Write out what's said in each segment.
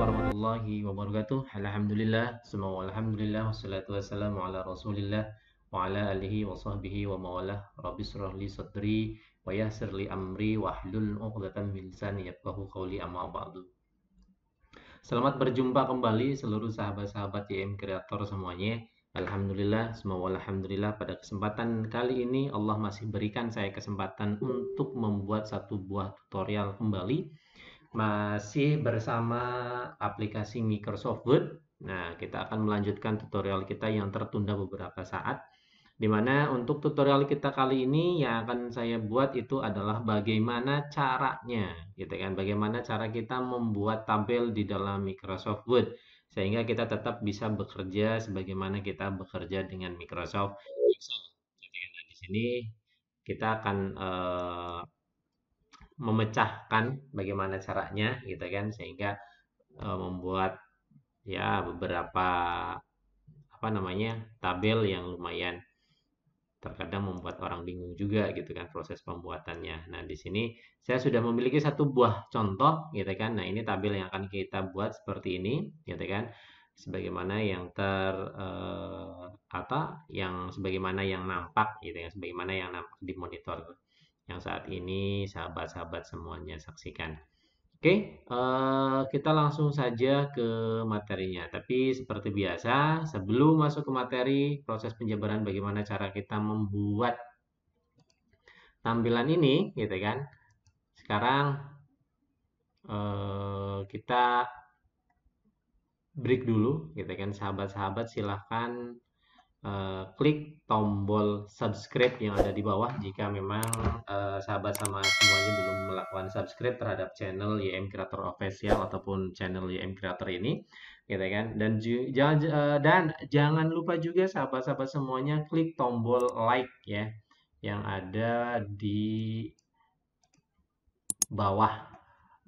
warahmatullahi wabarakatuh Alhamdulillah Semua alhamdulillah Wassalatu wassalamu ala rasulillah Wa ala alihi wa sahbihi wa mawalah Rabbi surah li sadri Wa yasir li amri Wa hlul uqdatan min lisani Yabkahu qawli amma ba'du Selamat berjumpa kembali Seluruh sahabat-sahabat YM Creator semuanya Alhamdulillah, semua Alhamdulillah pada kesempatan kali ini Allah masih berikan saya kesempatan untuk membuat satu buah tutorial kembali masih bersama aplikasi Microsoft Word. Nah, kita akan melanjutkan tutorial kita yang tertunda beberapa saat. Dimana untuk tutorial kita kali ini yang akan saya buat itu adalah bagaimana caranya, gitu kan? Bagaimana cara kita membuat tampil di dalam Microsoft Word sehingga kita tetap bisa bekerja sebagaimana kita bekerja dengan Microsoft Excel. Nah, di sini kita akan eh, memecahkan bagaimana caranya gitu kan sehingga e, membuat ya beberapa apa namanya tabel yang lumayan terkadang membuat orang bingung juga gitu kan proses pembuatannya. Nah, di sini saya sudah memiliki satu buah contoh gitu kan. Nah, ini tabel yang akan kita buat seperti ini gitu kan. Sebagaimana yang ter e, apa yang sebagaimana yang nampak gitu ya, sebagaimana yang nampak di monitor yang saat ini sahabat-sahabat semuanya saksikan. Oke, eh, kita langsung saja ke materinya. Tapi seperti biasa, sebelum masuk ke materi, proses penjabaran bagaimana cara kita membuat tampilan ini, gitu kan. Sekarang eh, kita break dulu, gitu kan. Sahabat-sahabat silahkan uh, klik tombol subscribe yang ada di bawah jika memang uh, sahabat sama semuanya belum melakukan subscribe terhadap channel YM Creator Official ataupun channel YM Creator ini gitu kan dan jangan eh, dan jangan lupa juga sahabat-sahabat semuanya klik tombol like ya yang ada di bawah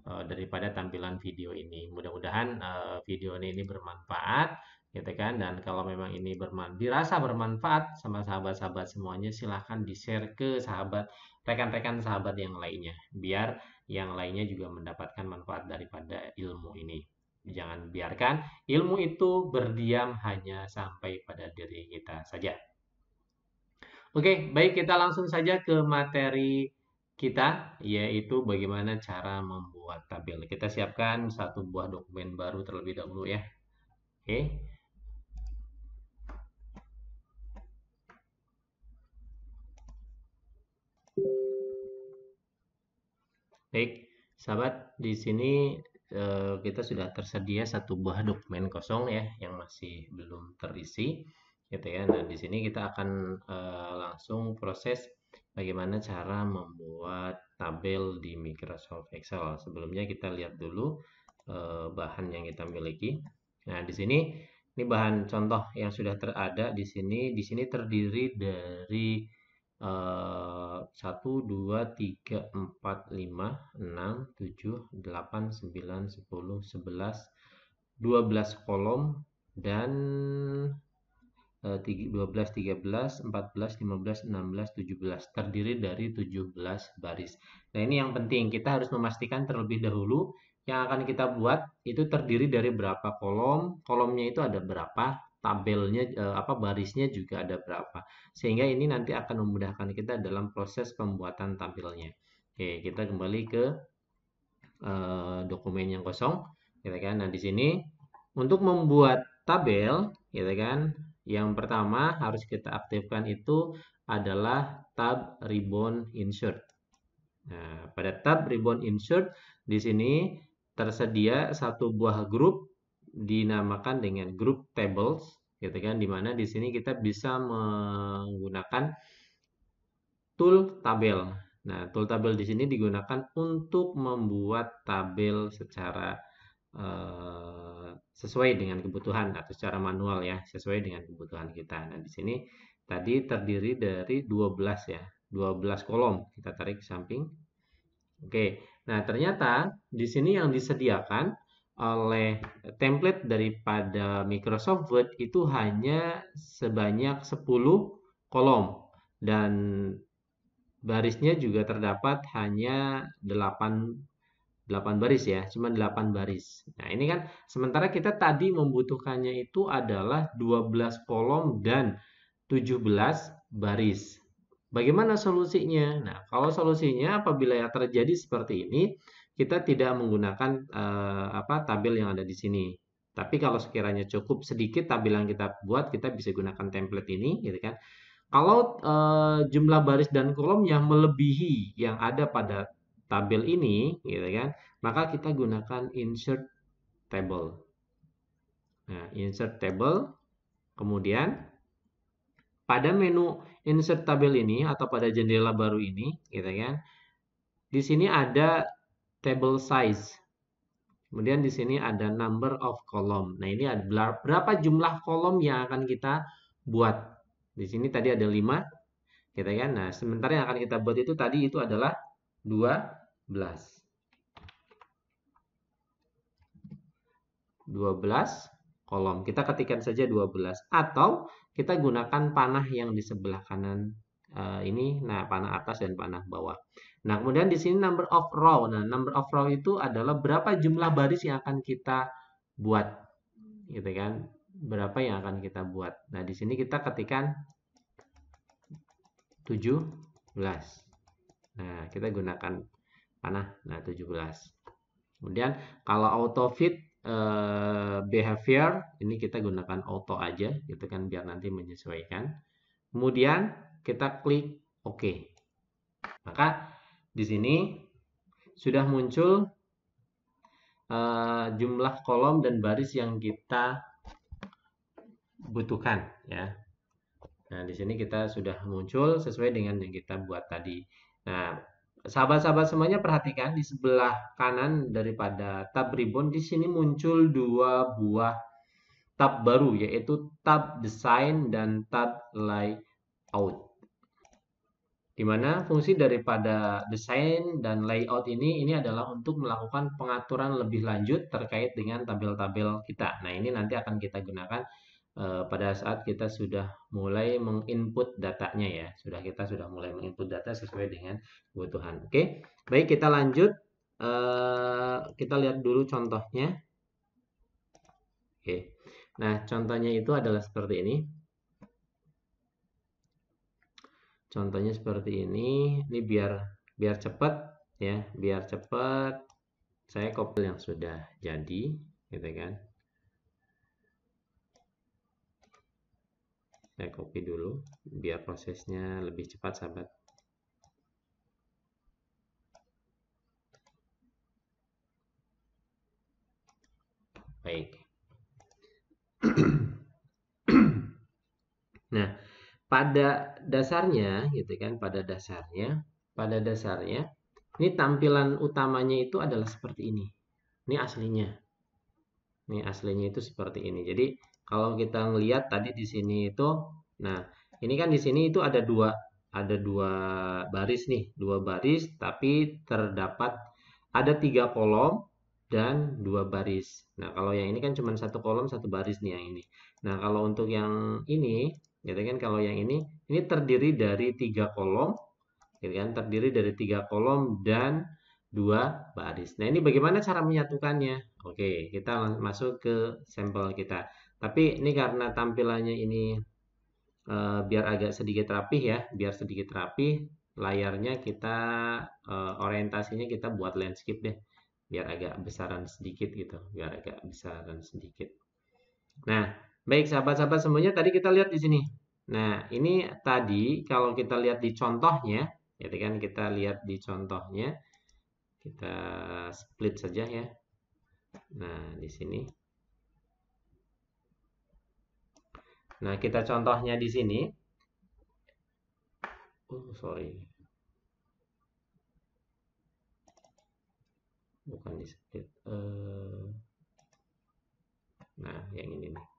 daripada tampilan video ini mudah-mudahan uh, video ini bermanfaat gitu kan dan kalau memang ini bermanfaat dirasa bermanfaat sama sahabat-sahabat semuanya silahkan di share ke sahabat rekan-rekan sahabat yang lainnya biar yang lainnya juga mendapatkan manfaat daripada ilmu ini jangan biarkan ilmu itu berdiam hanya sampai pada diri kita saja oke baik kita langsung saja ke materi kita yaitu bagaimana cara membuat tabel kita siapkan satu buah dokumen baru terlebih dahulu ya oke Baik, sahabat, di sini eh, kita sudah tersedia satu buah dokumen kosong ya yang masih belum terisi, gitu ya. Nah, di sini kita akan eh, langsung proses bagaimana cara membuat tabel di Microsoft Excel. Sebelumnya kita lihat dulu eh, bahan yang kita miliki. Nah, di sini ini bahan contoh yang sudah terada di sini. Di sini terdiri dari 1, 2, 3, 4, 5, 6, 7, 8, 9, 10, 11, 12 kolom dan 12, 13, 14, 15, 16, 17 terdiri dari 17 baris. Nah ini yang penting kita harus memastikan terlebih dahulu yang akan kita buat itu terdiri dari berapa kolom, kolomnya itu ada berapa, tabelnya eh, apa barisnya juga ada berapa sehingga ini nanti akan memudahkan kita dalam proses pembuatan tampilnya oke kita kembali ke eh, dokumen yang kosong Kita gitu kan nah di sini untuk membuat tabel gitu kan yang pertama harus kita aktifkan itu adalah tab ribbon insert nah pada tab ribbon insert di sini tersedia satu buah grup dinamakan dengan group tables gitu kan dimana di sini kita bisa menggunakan tool tabel nah tool tabel di sini digunakan untuk membuat tabel secara uh, sesuai dengan kebutuhan atau secara manual ya sesuai dengan kebutuhan kita nah di sini tadi terdiri dari 12 ya 12 kolom kita tarik ke samping oke nah ternyata di sini yang disediakan oleh template daripada Microsoft Word itu hanya sebanyak 10 kolom dan barisnya juga terdapat hanya 8 8 baris ya, cuma 8 baris. Nah, ini kan sementara kita tadi membutuhkannya itu adalah 12 kolom dan 17 baris. Bagaimana solusinya? Nah, kalau solusinya apabila terjadi seperti ini, kita tidak menggunakan uh, apa tabel yang ada di sini. Tapi kalau sekiranya cukup sedikit tabel yang kita buat, kita bisa gunakan template ini, gitu kan. Kalau eh, jumlah baris dan kolom yang melebihi yang ada pada tabel ini, gitu kan, maka kita gunakan insert table. Nah, insert table, kemudian pada menu insert tabel ini atau pada jendela baru ini, gitu kan, di sini ada table size. Kemudian di sini ada number of column. Nah, ini ada berapa jumlah kolom yang akan kita buat. Di sini tadi ada 5, kita gitu kan. Nah, sementara yang akan kita buat itu tadi itu adalah 12. 12 kolom. Kita ketikkan saja 12 atau kita gunakan panah yang di sebelah kanan uh, ini nah panah atas dan panah bawah. Nah, kemudian di sini number of row. Nah, number of row itu adalah berapa jumlah baris yang akan kita buat. Gitu kan? Berapa yang akan kita buat. Nah, di sini kita ketikkan 17. Nah, kita gunakan panah. Nah, 17. Kemudian kalau auto fit eh, behavior ini kita gunakan auto aja gitu kan biar nanti menyesuaikan. Kemudian kita klik OK. Maka di sini sudah muncul uh, jumlah kolom dan baris yang kita butuhkan ya. Nah, di sini kita sudah muncul sesuai dengan yang kita buat tadi. Nah, sahabat-sahabat semuanya perhatikan di sebelah kanan daripada tab ribbon di sini muncul dua buah tab baru yaitu tab design dan tab layout di mana fungsi daripada desain dan layout ini ini adalah untuk melakukan pengaturan lebih lanjut terkait dengan tabel-tabel kita. Nah ini nanti akan kita gunakan uh, pada saat kita sudah mulai menginput datanya ya. Sudah kita sudah mulai menginput data sesuai dengan kebutuhan. Oke, okay? baik kita lanjut. Uh, kita lihat dulu contohnya. Oke, okay. nah contohnya itu adalah seperti ini. contohnya seperti ini ini biar biar cepat ya biar cepat saya copy yang sudah jadi gitu kan saya copy dulu biar prosesnya lebih cepat sahabat baik nah pada dasarnya gitu kan pada dasarnya pada dasarnya ini tampilan utamanya itu adalah seperti ini ini aslinya ini aslinya itu seperti ini jadi kalau kita ngelihat tadi di sini itu nah ini kan di sini itu ada dua ada dua baris nih dua baris tapi terdapat ada tiga kolom dan dua baris nah kalau yang ini kan cuma satu kolom satu baris nih yang ini nah kalau untuk yang ini gitu kan kalau yang ini ini terdiri dari tiga kolom gitu kan terdiri dari tiga kolom dan dua baris nah ini bagaimana cara menyatukannya oke kita masuk ke sampel kita tapi ini karena tampilannya ini e, biar agak sedikit rapih ya biar sedikit rapih layarnya kita e, orientasinya kita buat landscape deh biar agak besaran sedikit gitu biar agak besaran sedikit nah Baik, sahabat-sahabat semuanya, tadi kita lihat di sini. Nah, ini tadi kalau kita lihat di contohnya, ya kan kita lihat di contohnya, kita split saja ya. Nah, di sini. Nah, kita contohnya di sini. Oh, sorry. Bukan di split. Eh, nah, yang ini nih.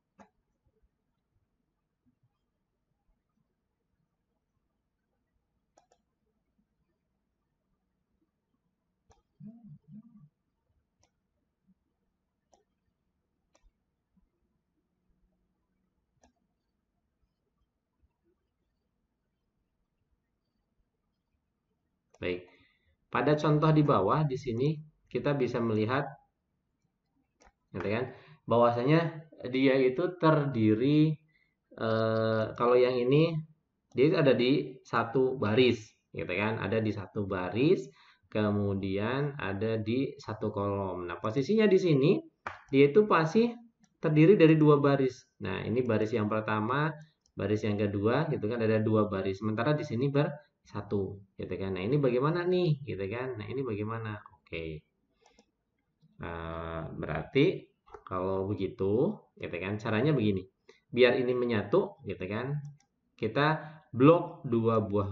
Baik. Pada contoh di bawah di sini kita bisa melihat gitu kan bahwasanya dia itu terdiri e, kalau yang ini dia ada di satu baris gitu kan ada di satu baris kemudian ada di satu kolom nah posisinya di sini dia itu pasti terdiri dari dua baris nah ini baris yang pertama baris yang kedua gitu kan ada dua baris sementara di sini ber satu gitu kan nah ini bagaimana nih gitu kan nah ini bagaimana oke okay. uh, eh, berarti kalau begitu gitu kan caranya begini biar ini menyatu gitu kan kita blok dua buah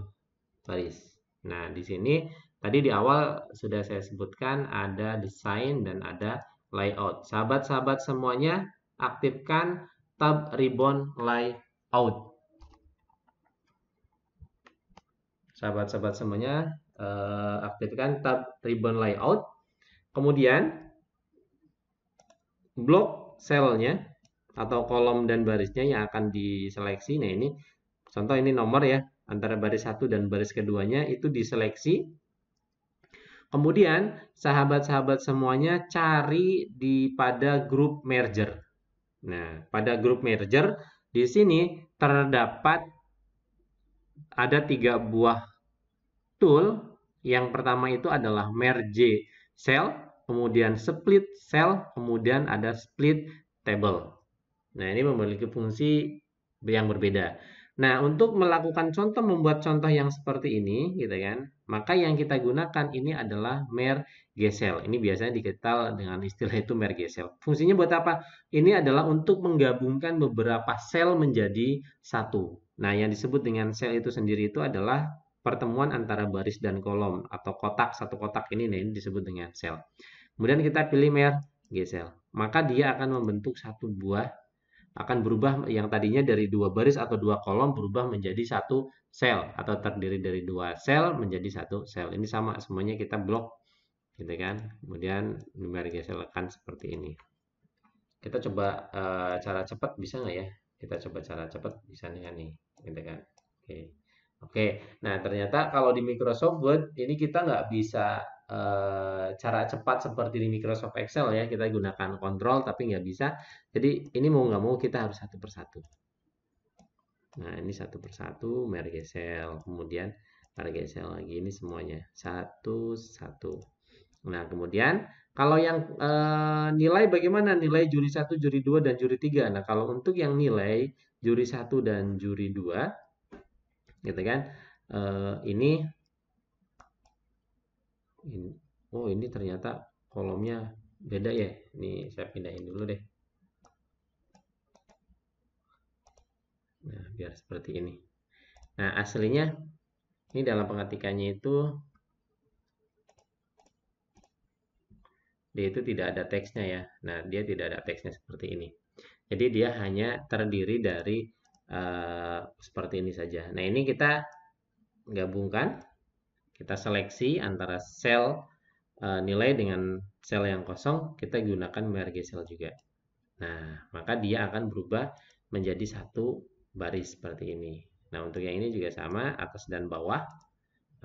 baris nah di sini tadi di awal sudah saya sebutkan ada desain dan ada layout sahabat-sahabat semuanya aktifkan tab ribbon layout sahabat-sahabat semuanya uh, aktifkan tab ribbon layout. Kemudian blok selnya atau kolom dan barisnya yang akan diseleksi. Nah ini contoh ini nomor ya antara baris satu dan baris keduanya itu diseleksi. Kemudian sahabat-sahabat semuanya cari di pada grup merger. Nah pada grup merger di sini terdapat ada tiga buah tool yang pertama itu adalah merge cell, kemudian split cell, kemudian ada split table. Nah, ini memiliki fungsi yang berbeda. Nah, untuk melakukan contoh membuat contoh yang seperti ini, gitu kan? Maka yang kita gunakan ini adalah merge cell. Ini biasanya dikenal dengan istilah itu merge cell. Fungsinya buat apa? Ini adalah untuk menggabungkan beberapa sel menjadi satu. Nah, yang disebut dengan sel itu sendiri itu adalah pertemuan antara baris dan kolom atau kotak satu kotak ini nih disebut dengan sel. Kemudian kita pilih mer G Maka dia akan membentuk satu buah akan berubah yang tadinya dari dua baris atau dua kolom berubah menjadi satu sel atau terdiri dari dua sel menjadi satu sel. Ini sama semuanya kita blok gitu kan. Kemudian numeriknya sel akan seperti ini. Kita coba uh, cara cepat bisa nggak ya? Kita coba cara cepat bisa nih kan nih, gitu kan. Oke. Okay. Oke, nah ternyata kalau di Microsoft Word ini kita nggak bisa e, cara cepat seperti di Microsoft Excel ya, kita gunakan kontrol tapi nggak bisa. Jadi ini mau nggak mau kita harus satu persatu. Nah ini satu persatu, mergesel, kemudian mergesel lagi ini semuanya satu satu. Nah kemudian kalau yang e, nilai bagaimana nilai juri satu, juri dua dan juri tiga. Nah kalau untuk yang nilai juri satu dan juri dua gitu kan e, ini, ini oh ini ternyata kolomnya beda ya ini saya pindahin dulu deh nah biar seperti ini nah aslinya ini dalam pengetikannya itu dia itu tidak ada teksnya ya nah dia tidak ada teksnya seperti ini jadi dia hanya terdiri dari Eh, seperti ini saja. Nah ini kita gabungkan, kita seleksi antara sel uh, nilai dengan sel yang kosong, kita gunakan merge sel juga. Nah maka dia akan berubah menjadi satu baris seperti ini. Nah untuk yang ini juga sama atas dan bawah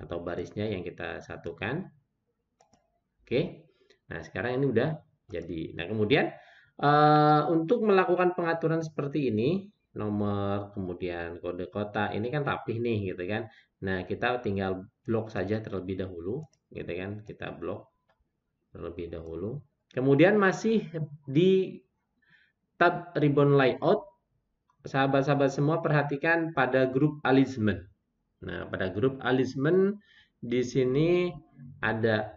atau barisnya yang kita satukan. Oke, nah sekarang ini udah jadi. Nah kemudian uh, untuk melakukan pengaturan seperti ini nomor, kemudian kode kota. Ini kan rapih nih gitu kan. Nah, kita tinggal blok saja terlebih dahulu gitu kan. Kita blok terlebih dahulu. Kemudian masih di tab ribbon layout sahabat-sahabat semua perhatikan pada grup alignment. Nah, pada grup alignment di sini ada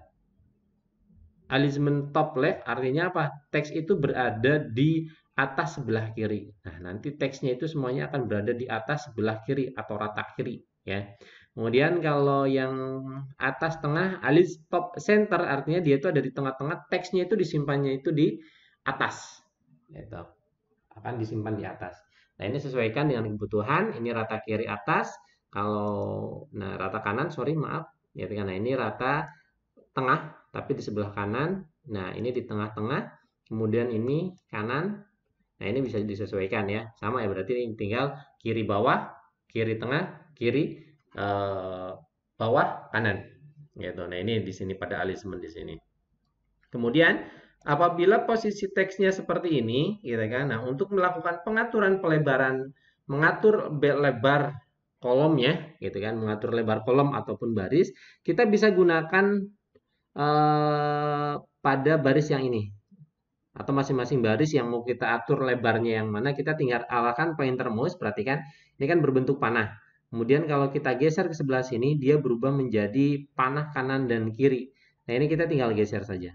alignment top left artinya apa? Teks itu berada di atas sebelah kiri. Nah, nanti teksnya itu semuanya akan berada di atas sebelah kiri atau rata kiri ya. Kemudian kalau yang atas tengah alis top center artinya dia itu ada di tengah-tengah, teksnya itu disimpannya itu di atas. Itu akan disimpan di atas. Nah, ini sesuaikan dengan kebutuhan, ini rata kiri atas, kalau nah rata kanan sorry maaf ya karena ini rata tengah tapi di sebelah kanan. Nah, ini di tengah-tengah, kemudian ini kanan, Nah ini bisa disesuaikan ya, sama ya berarti ini tinggal kiri bawah, kiri tengah, kiri eh, bawah kanan. Gitu. Nah ini di sini pada alismen di sini. Kemudian apabila posisi teksnya seperti ini, gitu kan. Nah untuk melakukan pengaturan pelebaran, mengatur lebar kolomnya, gitu kan, mengatur lebar kolom ataupun baris, kita bisa gunakan eh, pada baris yang ini, atau masing-masing baris yang mau kita atur lebarnya yang mana kita tinggal alakan pointer mouse perhatikan ini kan berbentuk panah kemudian kalau kita geser ke sebelah sini dia berubah menjadi panah kanan dan kiri nah ini kita tinggal geser saja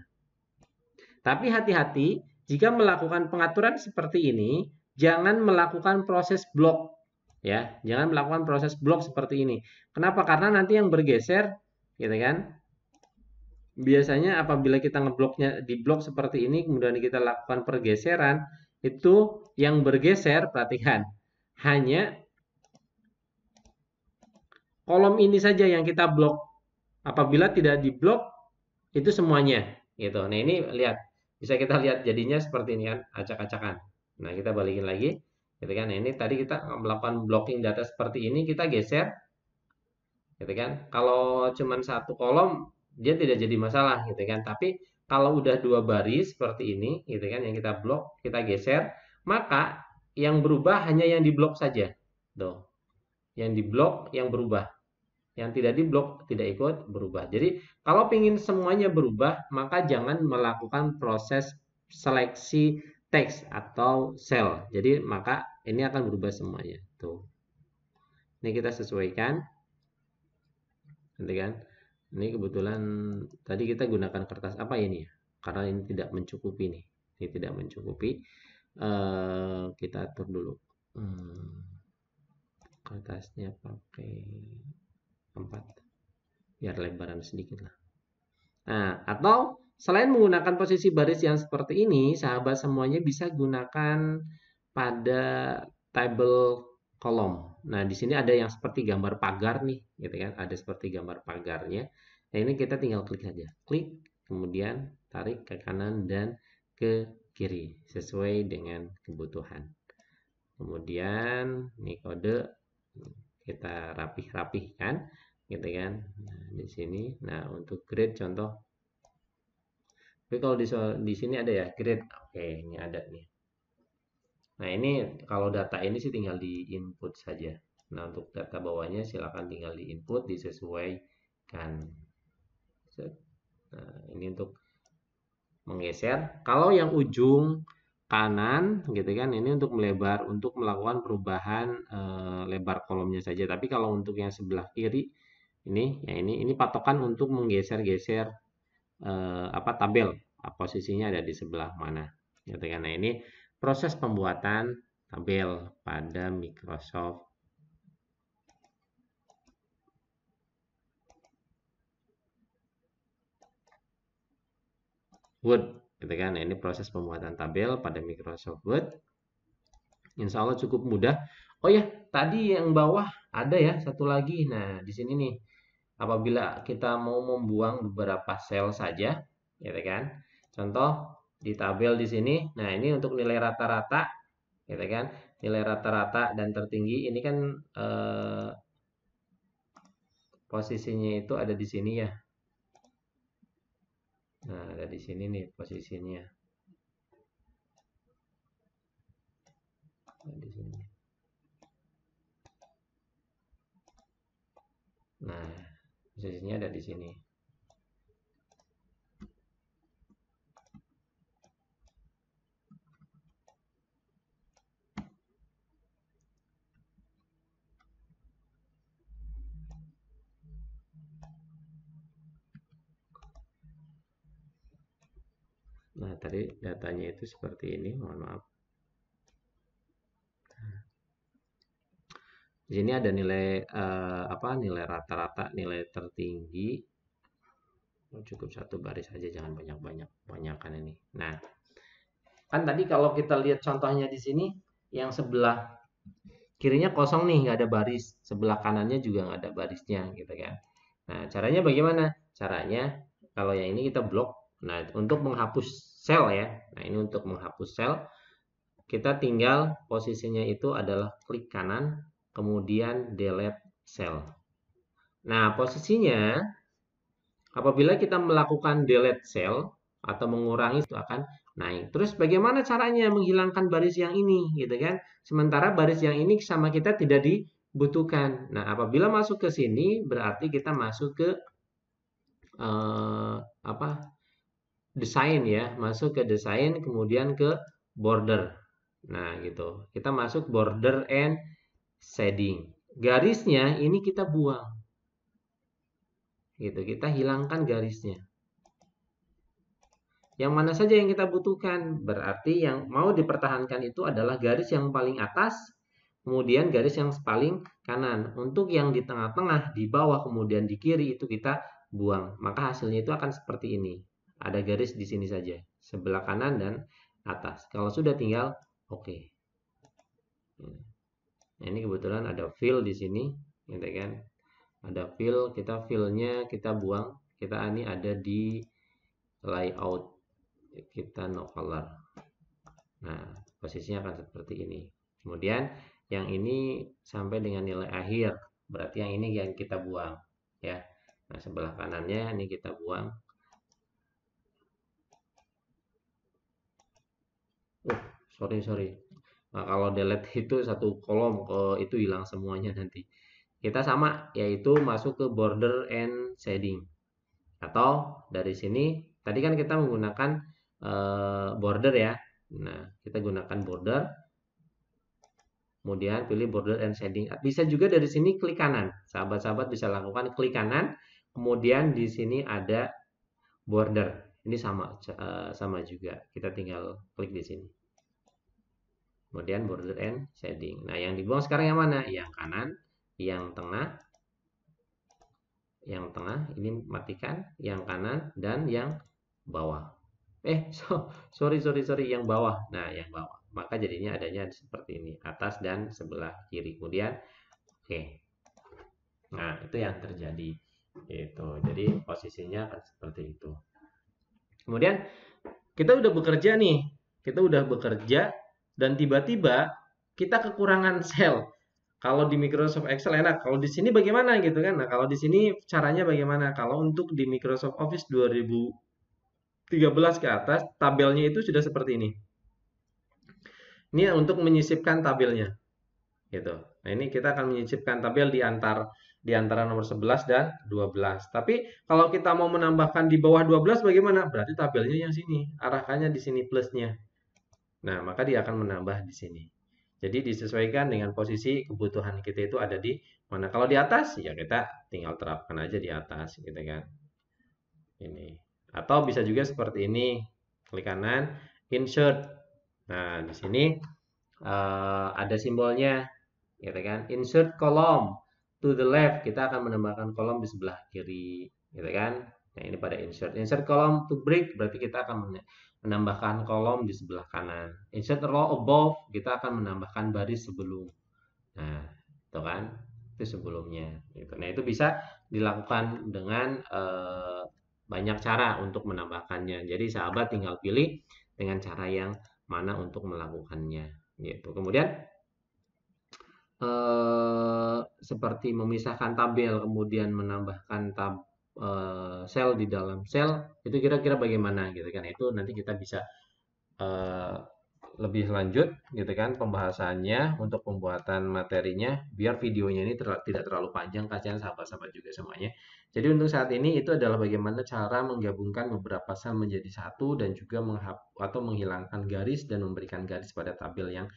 tapi hati-hati jika melakukan pengaturan seperti ini jangan melakukan proses blok ya jangan melakukan proses blok seperti ini kenapa karena nanti yang bergeser gitu kan biasanya apabila kita ngebloknya di blok seperti ini kemudian kita lakukan pergeseran itu yang bergeser perhatikan hanya kolom ini saja yang kita blok apabila tidak di diblok itu semuanya gitu nah ini lihat bisa kita lihat jadinya seperti ini kan acak-acakan nah kita balikin lagi gitu kan nah, ini tadi kita melakukan blocking data seperti ini kita geser gitu kan kalau cuman satu kolom dia tidak jadi masalah gitu kan tapi kalau udah dua baris seperti ini gitu kan yang kita blok kita geser maka yang berubah hanya yang diblok saja tuh yang diblok yang berubah yang tidak diblok tidak ikut berubah jadi kalau ingin semuanya berubah maka jangan melakukan proses seleksi teks atau sel jadi maka ini akan berubah semuanya tuh ini kita sesuaikan gitu kan ini kebetulan tadi kita gunakan kertas apa ini ya karena ini tidak mencukupi nih ini tidak mencukupi uh, kita atur dulu hmm, kertasnya pakai 4 biar lebaran sedikit lah nah atau selain menggunakan posisi baris yang seperti ini sahabat semuanya bisa gunakan pada table kolom. Nah, di sini ada yang seperti gambar pagar nih, gitu kan? Ada seperti gambar pagarnya. Nah, ini kita tinggal klik saja. Klik, kemudian tarik ke kanan dan ke kiri sesuai dengan kebutuhan. Kemudian ini kode kita rapih-rapihkan, gitu kan? Nah, di sini. Nah, untuk grade contoh. Tapi kalau di, di sini ada ya grade. Oke, ini ada nih. Nah ini kalau data ini sih tinggal di input saja. Nah untuk data bawahnya silakan tinggal di input disesuaikan. Nah ini untuk menggeser. Kalau yang ujung kanan gitu kan ini untuk melebar untuk melakukan perubahan e, lebar kolomnya saja. Tapi kalau untuk yang sebelah kiri ini ya ini ini patokan untuk menggeser-geser e, apa tabel posisinya ada di sebelah mana gitu kan. Nah ini proses pembuatan tabel pada Microsoft Word gitu kan nah, ini proses pembuatan tabel pada Microsoft Word Insya Allah cukup mudah oh ya tadi yang bawah ada ya satu lagi nah di sini nih apabila kita mau membuang beberapa sel saja gitu kan contoh di tabel di sini. Nah, ini untuk nilai rata-rata gitu kan. Nilai rata-rata dan tertinggi ini kan eh, posisinya itu ada di sini ya. Nah, ada di sini nih posisinya. di sini. Nah, posisinya ada di sini. Nah, tadi datanya itu seperti ini, mohon maaf. Di sini ada nilai eh, apa? Nilai rata-rata, nilai tertinggi. Oh, cukup satu baris saja jangan banyak-banyak, banyakkan ini. Nah, kan tadi kalau kita lihat contohnya di sini, yang sebelah kirinya kosong nih, nggak ada baris. Sebelah kanannya juga nggak ada barisnya, gitu kan. Nah, caranya bagaimana? Caranya kalau yang ini kita blok Nah, untuk menghapus sel ya. Nah, ini untuk menghapus sel. Kita tinggal posisinya itu adalah klik kanan, kemudian delete sel. Nah, posisinya apabila kita melakukan delete sel atau mengurangi itu akan naik. Terus bagaimana caranya menghilangkan baris yang ini gitu kan? Sementara baris yang ini sama kita tidak dibutuhkan. Nah, apabila masuk ke sini berarti kita masuk ke eh, apa? desain ya, masuk ke desain kemudian ke border. Nah, gitu. Kita masuk border and shading. Garisnya ini kita buang. Gitu, kita hilangkan garisnya. Yang mana saja yang kita butuhkan, berarti yang mau dipertahankan itu adalah garis yang paling atas, kemudian garis yang paling kanan. Untuk yang di tengah-tengah, di bawah, kemudian di kiri itu kita buang. Maka hasilnya itu akan seperti ini ada garis di sini saja, sebelah kanan dan atas. Kalau sudah tinggal oke. Okay. Nah, ini kebetulan ada fill di sini, gitu kan? Ada fill, kita fillnya kita buang. Kita ini ada di layout. Kita no color. Nah, posisinya akan seperti ini. Kemudian yang ini sampai dengan nilai akhir, berarti yang ini yang kita buang, ya. Nah, sebelah kanannya ini kita buang, sorry sorry nah, kalau delete itu satu kolom itu hilang semuanya nanti kita sama yaitu masuk ke border and shading atau dari sini tadi kan kita menggunakan uh, border ya nah kita gunakan border kemudian pilih border and shading bisa juga dari sini klik kanan sahabat-sahabat bisa lakukan klik kanan kemudian di sini ada border ini sama eh, sama juga kita tinggal klik di sini kemudian border and shading. Nah, yang dibuang sekarang yang mana? Yang kanan, yang tengah, yang tengah ini matikan, yang kanan dan yang bawah. Eh, so, sorry sorry sorry yang bawah. Nah, yang bawah. Maka jadinya adanya seperti ini, atas dan sebelah kiri. Kemudian oke. Okay. Nah, itu yang terjadi. Itu. Jadi posisinya akan seperti itu. Kemudian kita udah bekerja nih. Kita udah bekerja dan tiba-tiba kita kekurangan sel. Kalau di Microsoft Excel enak, kalau di sini bagaimana gitu kan? Nah, kalau di sini caranya bagaimana? Kalau untuk di Microsoft Office 2013 ke atas, tabelnya itu sudah seperti ini. Ini untuk menyisipkan tabelnya. Gitu. Nah, ini kita akan menyisipkan tabel di antar di antara nomor 11 dan 12. Tapi kalau kita mau menambahkan di bawah 12 bagaimana? Berarti tabelnya yang sini, arahkannya di sini plusnya Nah, maka dia akan menambah di sini. Jadi disesuaikan dengan posisi kebutuhan kita itu ada di mana. Kalau di atas, ya kita tinggal terapkan aja di atas gitu kan. Ini. Atau bisa juga seperti ini. Klik kanan, insert. Nah, di sini uh, ada simbolnya gitu kan. Insert kolom to the left kita akan menambahkan kolom di sebelah kiri gitu kan nah ini pada insert insert kolom to break berarti kita akan menambahkan kolom di sebelah kanan. insert row above, kita akan menambahkan baris sebelum. Nah, itu kan? Itu sebelumnya. Gitu. Nah, itu bisa dilakukan dengan eh, banyak cara untuk menambahkannya. Jadi, sahabat tinggal pilih dengan cara yang mana untuk melakukannya. Gitu. Kemudian, eh, seperti memisahkan tabel, kemudian menambahkan tab uh, sel di dalam sel itu kira-kira bagaimana gitu kan itu nanti kita bisa uh, lebih lanjut gitu kan pembahasannya untuk pembuatan materinya biar videonya ini ter tidak terlalu panjang kasihan sahabat-sahabat juga semuanya jadi untuk saat ini itu adalah bagaimana cara menggabungkan beberapa sel menjadi satu dan juga menghap atau menghilangkan garis dan memberikan garis pada tabel yang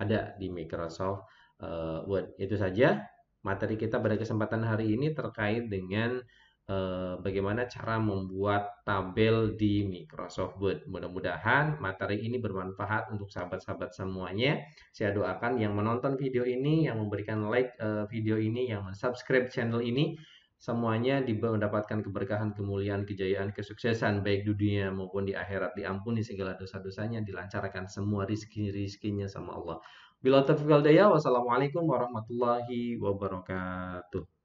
ada di Microsoft uh, Word itu saja materi kita pada kesempatan hari ini terkait dengan Eh, bagaimana cara membuat tabel di Microsoft Word. Mudah-mudahan materi ini bermanfaat untuk sahabat-sahabat semuanya. Saya doakan yang menonton video ini, yang memberikan like eh, video ini, yang subscribe channel ini, semuanya mendapatkan keberkahan, kemuliaan, kejayaan, kesuksesan baik di dunia maupun di akhirat. Diampuni segala dosa-dosanya, dilancarkan semua rizki-rizkinya sama Allah. Bila taufiq wassalamualaikum warahmatullahi wabarakatuh.